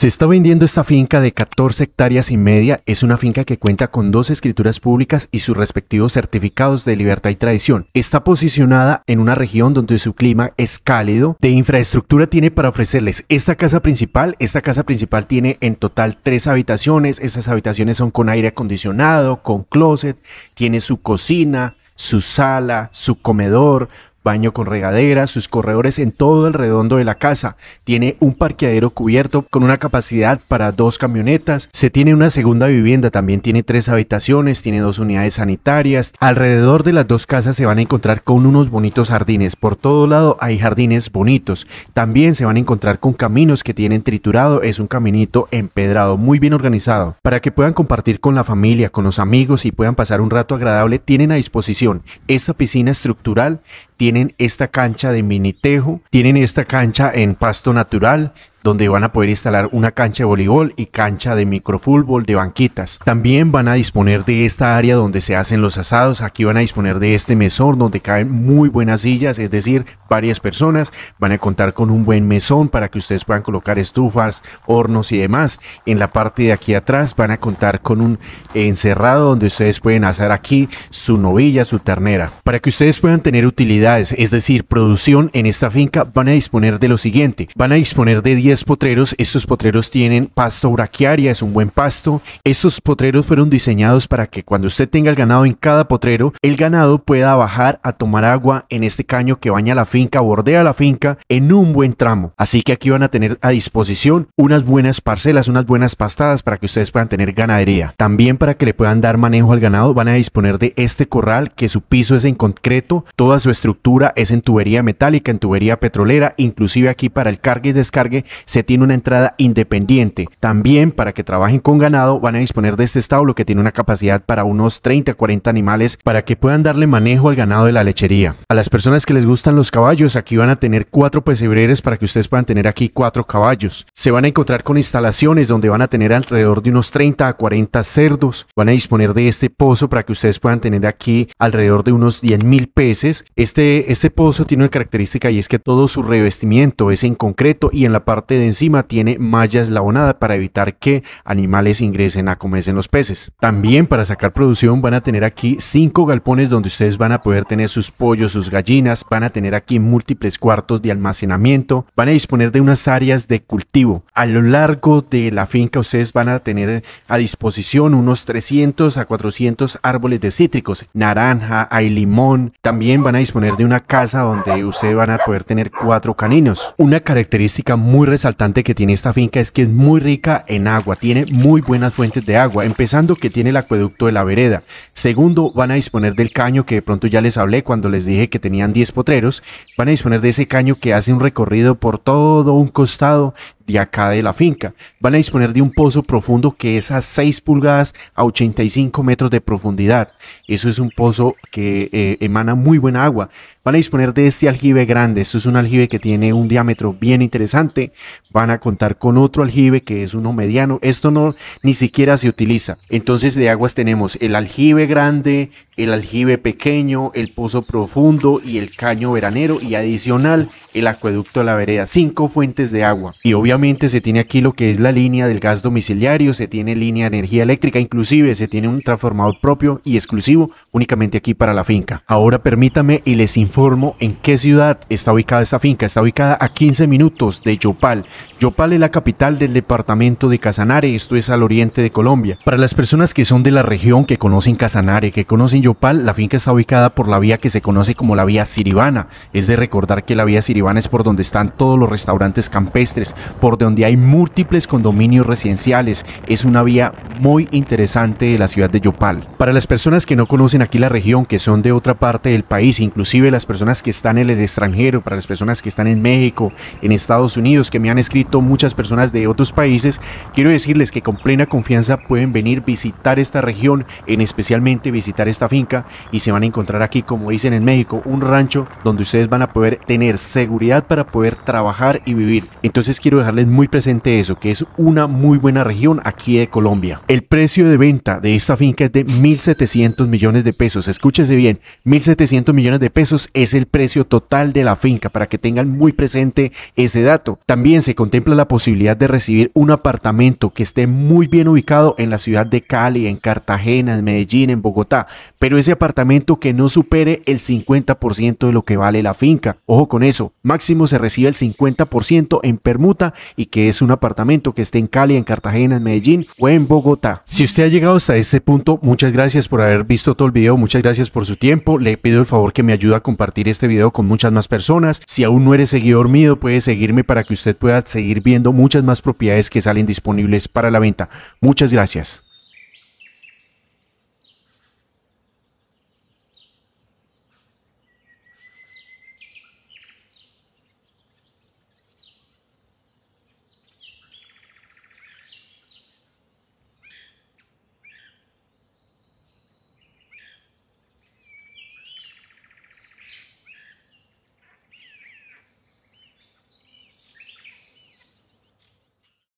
Se está vendiendo esta finca de 14 hectáreas y media. Es una finca que cuenta con dos escrituras públicas y sus respectivos certificados de libertad y tradición. Está posicionada en una región donde su clima es cálido. De infraestructura tiene para ofrecerles esta casa principal. Esta casa principal tiene en total tres habitaciones. Esas habitaciones son con aire acondicionado, con closet, tiene su cocina, su sala, su comedor, baño con regadera, sus corredores en todo el redondo de la casa, tiene un parqueadero cubierto con una capacidad para dos camionetas, se tiene una segunda vivienda, también tiene tres habitaciones, tiene dos unidades sanitarias, alrededor de las dos casas se van a encontrar con unos bonitos jardines, por todo lado hay jardines bonitos, también se van a encontrar con caminos que tienen triturado, es un caminito empedrado, muy bien organizado, para que puedan compartir con la familia, con los amigos y puedan pasar un rato agradable, tienen a disposición esta piscina estructural tienen esta cancha de mini tejo, tienen esta cancha en pasto natural, donde van a poder instalar una cancha de voleibol y cancha de microfútbol de banquitas. También van a disponer de esta área donde se hacen los asados, aquí van a disponer de este mesón donde caen muy buenas sillas, es decir, varias personas, van a contar con un buen mesón para que ustedes puedan colocar estufas, hornos y demás. En la parte de aquí atrás van a contar con un encerrado donde ustedes pueden hacer aquí su novilla, su ternera. Para que ustedes puedan tener utilidades, es decir, producción en esta finca, van a disponer de lo siguiente, van a disponer de 10 potreros. Estos potreros tienen pasto braquiaria, es un buen pasto. Estos potreros fueron diseñados para que cuando usted tenga el ganado en cada potrero, el ganado pueda bajar a tomar agua en este caño que baña la finca, bordea la finca en un buen tramo. Así que aquí van a tener a disposición unas buenas parcelas, unas buenas pastadas para que ustedes puedan tener ganadería. También para que le puedan dar manejo al ganado, van a disponer de este corral que su piso es en concreto, toda su estructura es en tubería metálica, en tubería petrolera, inclusive aquí para el cargue y descargue se tiene una entrada independiente. También para que trabajen con ganado van a disponer de este establo que tiene una capacidad para unos 30 a 40 animales para que puedan darle manejo al ganado de la lechería. A las personas que les gustan los caballos, aquí van a tener cuatro pesebreres para que ustedes puedan tener aquí cuatro caballos. Se van a encontrar con instalaciones donde van a tener alrededor de unos 30 a 40 cerdos. Van a disponer de este pozo para que ustedes puedan tener aquí alrededor de unos 10 mil peces. Este, este pozo tiene una característica y es que todo su revestimiento es en concreto y en la parte de encima tiene mallas eslabonada para evitar que animales ingresen a comerse los peces. También para sacar producción van a tener aquí cinco galpones donde ustedes van a poder tener sus pollos, sus gallinas, van a tener aquí múltiples cuartos de almacenamiento, van a disponer de unas áreas de cultivo. A lo largo de la finca ustedes van a tener a disposición unos 300 a 400 árboles de cítricos, naranja, hay limón. También van a disponer de una casa donde ustedes van a poder tener cuatro caninos. Una característica muy saltante que tiene esta finca es que es muy rica en agua, tiene muy buenas fuentes de agua, empezando que tiene el acueducto de la vereda. Segundo, van a disponer del caño que de pronto ya les hablé cuando les dije que tenían 10 potreros, van a disponer de ese caño que hace un recorrido por todo un costado acá de la finca. Van a disponer de un pozo profundo que es a 6 pulgadas a 85 metros de profundidad. Eso es un pozo que eh, emana muy buena agua. Van a disponer de este aljibe grande. Esto es un aljibe que tiene un diámetro bien interesante. Van a contar con otro aljibe que es uno mediano. Esto no ni siquiera se utiliza. Entonces de aguas tenemos el aljibe grande, el aljibe pequeño, el pozo profundo y el caño veranero y adicional el acueducto de la vereda, cinco fuentes de agua. Y obviamente se tiene aquí lo que es la línea del gas domiciliario, se tiene línea de energía eléctrica, inclusive se tiene un transformador propio y exclusivo únicamente aquí para la finca. Ahora permítame y les informo en qué ciudad está ubicada esta finca. Está ubicada a 15 minutos de Yopal. Yopal es la capital del departamento de Casanare, esto es al oriente de Colombia. Para las personas que son de la región, que conocen Casanare, que conocen Yopal, la finca está ubicada por la vía que se conoce como la vía Siribana. Es de recordar que la vía Siribana Iván es por donde están todos los restaurantes campestres, por donde hay múltiples condominios residenciales. Es una vía muy interesante de la ciudad de Yopal. Para las personas que no conocen aquí la región, que son de otra parte del país, inclusive las personas que están en el extranjero, para las personas que están en México, en Estados Unidos, que me han escrito muchas personas de otros países, quiero decirles que con plena confianza pueden venir visitar esta región, en especialmente visitar esta finca y se van a encontrar aquí, como dicen en México, un rancho donde ustedes van a poder tener para poder trabajar y vivir. Entonces quiero dejarles muy presente eso, que es una muy buena región aquí de Colombia. El precio de venta de esta finca es de 1.700 millones de pesos. Escúchese bien, 1.700 millones de pesos es el precio total de la finca para que tengan muy presente ese dato. También se contempla la posibilidad de recibir un apartamento que esté muy bien ubicado en la ciudad de Cali, en Cartagena, en Medellín, en Bogotá, pero ese apartamento que no supere el 50% de lo que vale la finca. Ojo con eso, Máximo se recibe el 50% en permuta y que es un apartamento que esté en Cali, en Cartagena, en Medellín o en Bogotá. Si usted ha llegado hasta este punto, muchas gracias por haber visto todo el video, muchas gracias por su tiempo. Le pido el favor que me ayude a compartir este video con muchas más personas. Si aún no eres seguidor mío, puede seguirme para que usted pueda seguir viendo muchas más propiedades que salen disponibles para la venta. Muchas gracias.